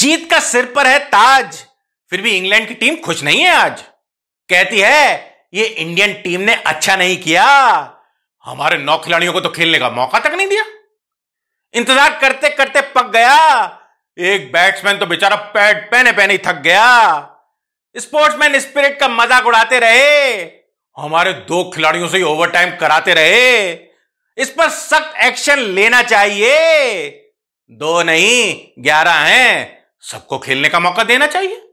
जीत का सिर पर है ताज फिर भी इंग्लैंड की टीम खुश नहीं है आज कहती है ये इंडियन टीम ने अच्छा नहीं किया हमारे नौ खिलाड़ियों को तो खेलने का मौका तक नहीं दिया इंतजार करते करते पक गया एक बैट्समैन तो बेचारा पैड पहने पहने ही थक गया स्पोर्ट्समैन स्पिरिट का मजाक उड़ाते रहे हमारे दो खिलाड़ियों से ही ओवरटाइम कराते रहे इस पर सख्त एक्शन लेना चाहिए दो नहीं ग्यारह हैं सबको खेलने का मौका देना चाहिए